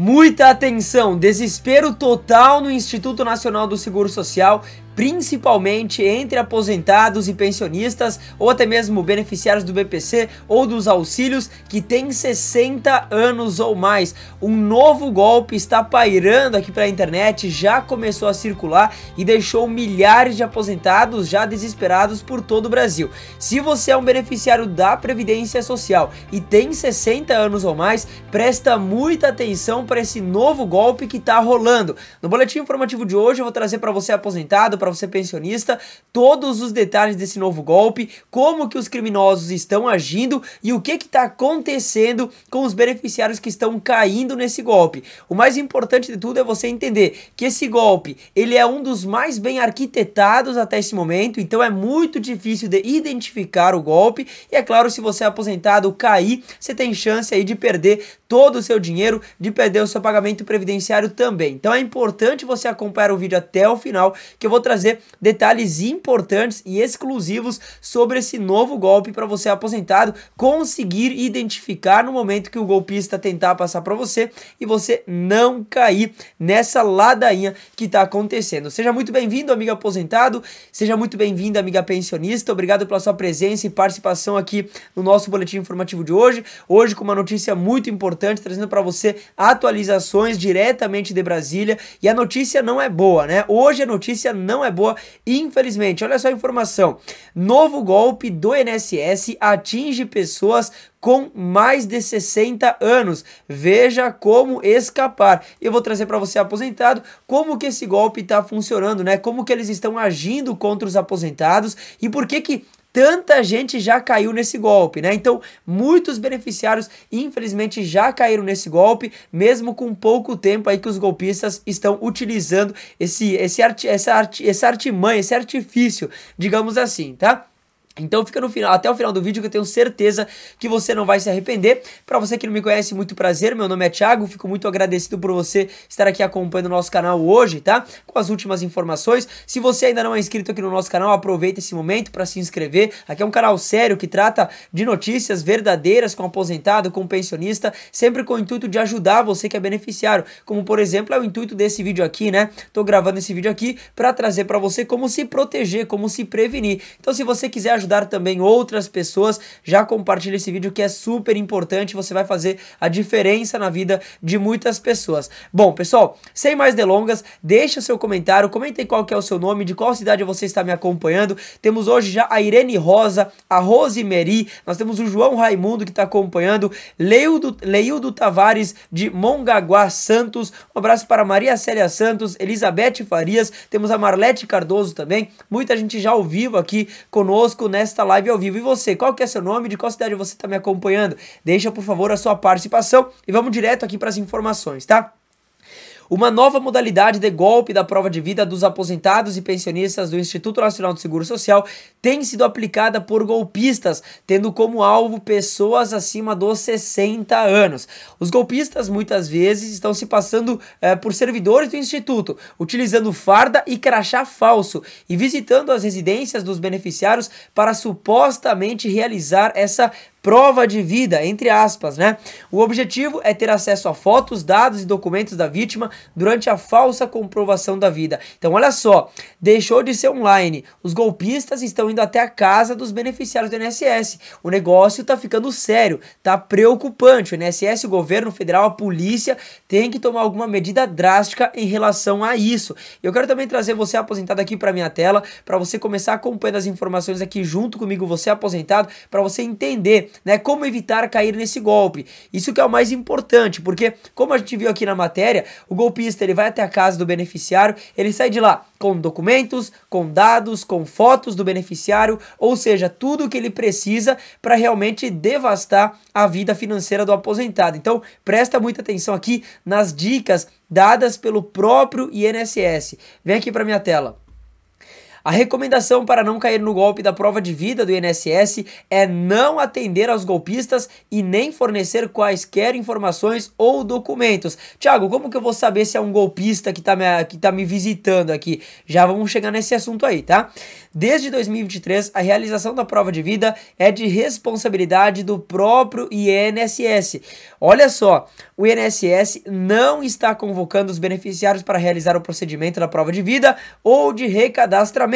Muita atenção, desespero total no Instituto Nacional do Seguro Social principalmente entre aposentados e pensionistas ou até mesmo beneficiários do BPC ou dos auxílios que têm 60 anos ou mais. Um novo golpe está pairando aqui pela internet, já começou a circular e deixou milhares de aposentados já desesperados por todo o Brasil. Se você é um beneficiário da Previdência Social e tem 60 anos ou mais, presta muita atenção para esse novo golpe que está rolando. No boletim informativo de hoje eu vou trazer para você aposentado para você pensionista, todos os detalhes desse novo golpe, como que os criminosos estão agindo e o que está acontecendo com os beneficiários que estão caindo nesse golpe. O mais importante de tudo é você entender que esse golpe ele é um dos mais bem arquitetados até esse momento, então é muito difícil de identificar o golpe e é claro se você é aposentado cair, você tem chance aí de perder todo o seu dinheiro, de perder o seu pagamento previdenciário também. Então é importante você acompanhar o vídeo até o final que eu vou trazer trazer detalhes importantes e exclusivos sobre esse novo golpe para você aposentado conseguir identificar no momento que o golpista tentar passar para você e você não cair nessa ladainha que está acontecendo. Seja muito bem-vindo, amigo aposentado, seja muito bem-vinda, amiga pensionista. Obrigado pela sua presença e participação aqui no nosso boletim informativo de hoje. Hoje com uma notícia muito importante, trazendo para você atualizações diretamente de Brasília. E a notícia não é boa, né? Hoje a notícia não é não é boa, infelizmente. Olha só a informação: novo golpe do INSS atinge pessoas com mais de 60 anos. Veja como escapar. Eu vou trazer para você aposentado como que esse golpe está funcionando, né? Como que eles estão agindo contra os aposentados e por que que tanta gente já caiu nesse golpe, né? Então, muitos beneficiários, infelizmente, já caíram nesse golpe, mesmo com pouco tempo aí que os golpistas estão utilizando esse, esse, arte, essa, arte, essa artimanha, esse artifício, digamos assim, tá? Então fica no final, até o final do vídeo que eu tenho certeza que você não vai se arrepender. Para você que não me conhece, muito prazer. Meu nome é Thiago, fico muito agradecido por você estar aqui acompanhando o nosso canal hoje, tá? Com as últimas informações. Se você ainda não é inscrito aqui no nosso canal, aproveita esse momento para se inscrever. Aqui é um canal sério que trata de notícias verdadeiras com aposentado, com pensionista, sempre com o intuito de ajudar você que é beneficiário, como por exemplo é o intuito desse vídeo aqui, né? Tô gravando esse vídeo aqui para trazer para você como se proteger, como se prevenir. Então se você quiser ajudar também outras pessoas, já compartilha esse vídeo que é super importante, você vai fazer a diferença na vida de muitas pessoas. Bom, pessoal, sem mais delongas, deixa seu comentário, comente qual que é o seu nome, de qual cidade você está me acompanhando. Temos hoje já a Irene Rosa, a Rosemary, nós temos o João Raimundo que está acompanhando, Leildo, Leildo Tavares de Mongaguá Santos, um abraço para Maria Célia Santos, Elizabeth Farias, temos a Marlete Cardoso também, muita gente já ao vivo aqui conosco né? nesta live ao vivo. E você, qual que é seu nome? De qual cidade você está me acompanhando? Deixa, por favor, a sua participação e vamos direto aqui para as informações, tá? uma nova modalidade de golpe da prova de vida dos aposentados e pensionistas do Instituto Nacional do Seguro Social tem sido aplicada por golpistas, tendo como alvo pessoas acima dos 60 anos. Os golpistas muitas vezes estão se passando eh, por servidores do Instituto, utilizando farda e crachá falso e visitando as residências dos beneficiários para supostamente realizar essa prova de vida, entre aspas, né? O objetivo é ter acesso a fotos, dados e documentos da vítima durante a falsa comprovação da vida. Então, olha só, deixou de ser online. Os golpistas estão indo até a casa dos beneficiários do INSS. O negócio tá ficando sério, tá preocupante. O INSS, o governo federal, a polícia tem que tomar alguma medida drástica em relação a isso. Eu quero também trazer você aposentado aqui para minha tela, para você começar acompanhando as informações aqui junto comigo, você aposentado, para você entender né, como evitar cair nesse golpe. Isso que é o mais importante, porque como a gente viu aqui na matéria, o golpista ele vai até a casa do beneficiário, ele sai de lá com documentos, com dados, com fotos do beneficiário, ou seja, tudo o que ele precisa para realmente devastar a vida financeira do aposentado. Então, presta muita atenção aqui nas dicas dadas pelo próprio INSS. Vem aqui para minha tela. A recomendação para não cair no golpe da prova de vida do INSS é não atender aos golpistas e nem fornecer quaisquer informações ou documentos. Tiago, como que eu vou saber se é um golpista que está me, que tá me visitando aqui? Já vamos chegar nesse assunto aí, tá? Desde 2023, a realização da prova de vida é de responsabilidade do próprio INSS. Olha só, o INSS não está convocando os beneficiários para realizar o procedimento da prova de vida ou de recadastramento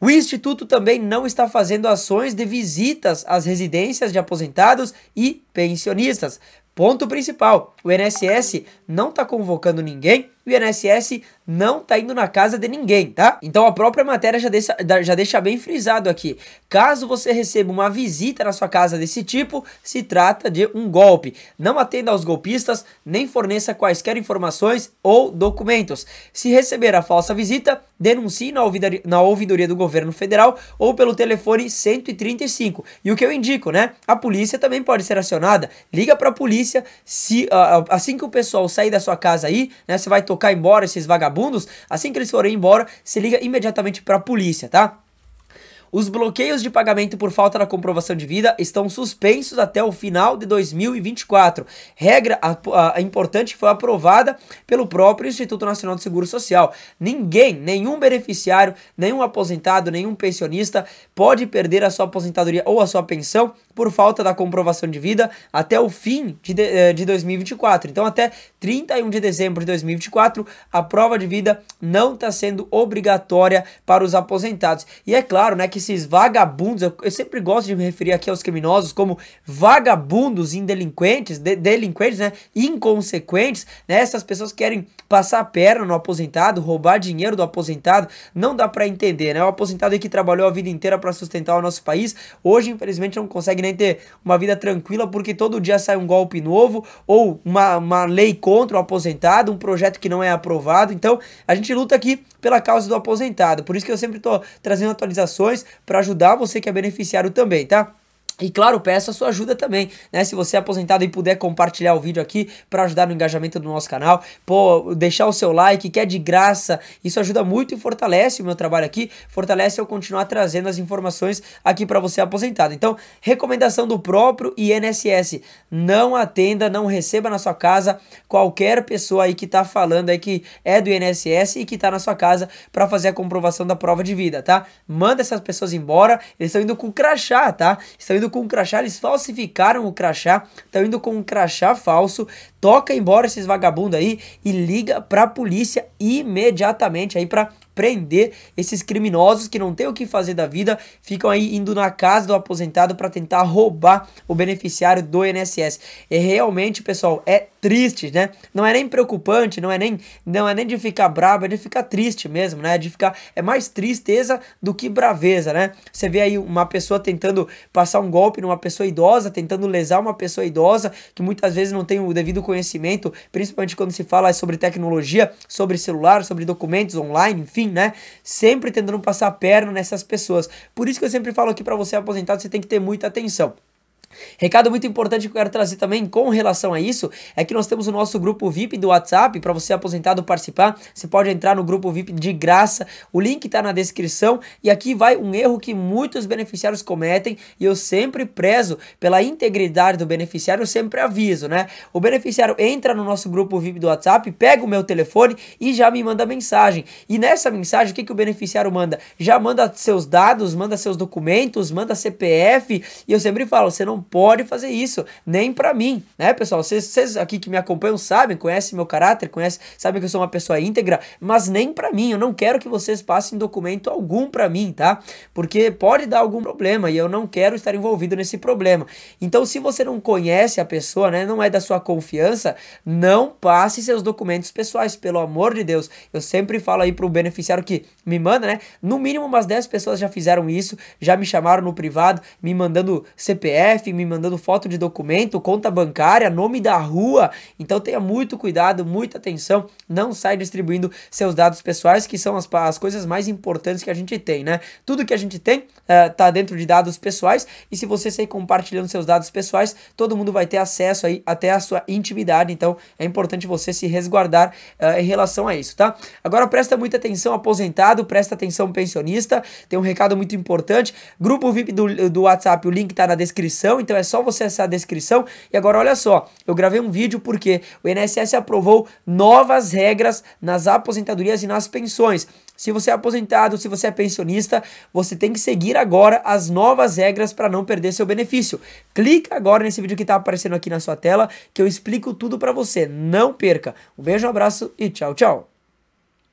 o Instituto também não está fazendo ações de visitas às residências de aposentados e pensionistas Ponto principal: o INSS não está convocando ninguém, o INSS não está indo na casa de ninguém, tá? Então a própria matéria já deixa, já deixa bem frisado aqui. Caso você receba uma visita na sua casa desse tipo, se trata de um golpe. Não atenda aos golpistas, nem forneça quaisquer informações ou documentos. Se receber a falsa visita, denuncie na ouvidoria, na ouvidoria do governo federal ou pelo telefone 135. E o que eu indico, né? A polícia também pode ser acionada. Liga para a polícia polícia, se uh, assim que o pessoal sair da sua casa aí, né, você vai tocar embora esses vagabundos, assim que eles forem embora, se liga imediatamente para a polícia, tá? Os bloqueios de pagamento por falta da comprovação de vida estão suspensos até o final de 2024. Regra a, a, importante que foi aprovada pelo próprio Instituto Nacional de Seguro Social. Ninguém, nenhum beneficiário, nenhum aposentado, nenhum pensionista pode perder a sua aposentadoria ou a sua pensão por falta da comprovação de vida até o fim de, de, eh, de 2024. Então, até 31 de dezembro de 2024, a prova de vida não está sendo obrigatória para os aposentados. E é claro, né, que esses vagabundos, eu, eu, sempre gosto de me referir aqui aos criminosos como vagabundos indelinquentes, de, delinquentes, né, inconsequentes, né, essas pessoas querem passar a perna no aposentado, roubar dinheiro do aposentado, não dá para entender, né, o aposentado que trabalhou a vida inteira para sustentar o nosso país, hoje infelizmente não consegue nem ter uma vida tranquila porque todo dia sai um golpe novo ou uma, uma lei contra o aposentado, um projeto que não é aprovado, então a gente luta aqui pela causa do aposentado, por isso que eu sempre tô trazendo atualizações para ajudar você que é beneficiário também, tá? E claro, peço a sua ajuda também, né? Se você é aposentado e puder compartilhar o vídeo aqui para ajudar no engajamento do nosso canal, pô, deixar o seu like, que é de graça, isso ajuda muito e fortalece o meu trabalho aqui, fortalece eu continuar trazendo as informações aqui para você aposentado. Então, recomendação do próprio INSS, não atenda, não receba na sua casa qualquer pessoa aí que tá falando aí que é do INSS e que tá na sua casa para fazer a comprovação da prova de vida, tá? Manda essas pessoas embora, eles estão indo com crachá, tá? Estão indo indo com um crachá, eles falsificaram o crachá, estão indo com um crachá falso, toca embora esses vagabundos aí e liga pra polícia imediatamente aí pra prender esses criminosos que não tem o que fazer da vida, ficam aí indo na casa do aposentado para tentar roubar o beneficiário do INSS. É realmente, pessoal, é triste, né? Não é nem preocupante, não é nem, não é nem de ficar bravo, é de ficar triste mesmo, né? De ficar é mais tristeza do que braveza, né? Você vê aí uma pessoa tentando passar um golpe numa pessoa idosa, tentando lesar uma pessoa idosa que muitas vezes não tem o devido conhecimento, principalmente quando se fala sobre tecnologia, sobre celular, sobre documentos online, enfim, né? Sempre tentando passar a perna nessas pessoas. Por isso que eu sempre falo aqui para você aposentado, você tem que ter muita atenção. Recado muito importante que eu quero trazer também com relação a isso é que nós temos o nosso grupo VIP do WhatsApp para você aposentado participar. Você pode entrar no grupo VIP de graça. O link está na descrição e aqui vai um erro que muitos beneficiários cometem e eu sempre prezo pela integridade do beneficiário, eu sempre aviso, né? O beneficiário entra no nosso grupo VIP do WhatsApp, pega o meu telefone e já me manda mensagem. E nessa mensagem o que, que o beneficiário manda? Já manda seus dados, manda seus documentos, manda CPF e eu sempre falo, você não pode fazer isso, nem para mim, né, pessoal? Vocês aqui que me acompanham sabem, conhecem meu caráter, conhecem, sabem que eu sou uma pessoa íntegra, mas nem para mim. Eu não quero que vocês passem documento algum para mim, tá? Porque pode dar algum problema e eu não quero estar envolvido nesse problema. Então, se você não conhece a pessoa, né, não é da sua confiança, não passe seus documentos pessoais, pelo amor de Deus. Eu sempre falo aí pro beneficiário que me manda, né? No mínimo umas 10 pessoas já fizeram isso, já me chamaram no privado, me mandando CPF, me mandando foto de documento, conta bancária, nome da rua. Então tenha muito cuidado, muita atenção. Não sai distribuindo seus dados pessoais, que são as, as coisas mais importantes que a gente tem, né? Tudo que a gente tem uh, tá dentro de dados pessoais e se você sair compartilhando seus dados pessoais, todo mundo vai ter acesso aí até a sua intimidade. Então é importante você se resguardar uh, em relação a isso, tá? Agora presta muita atenção aposentado, presta atenção pensionista. Tem um recado muito importante. Grupo VIP do, do WhatsApp, o link tá na descrição então é só você acessar a descrição. E agora olha só, eu gravei um vídeo porque o INSS aprovou novas regras nas aposentadorias e nas pensões. Se você é aposentado, se você é pensionista, você tem que seguir agora as novas regras para não perder seu benefício. Clica agora nesse vídeo que está aparecendo aqui na sua tela que eu explico tudo para você. Não perca. Um beijo, um abraço e tchau, tchau.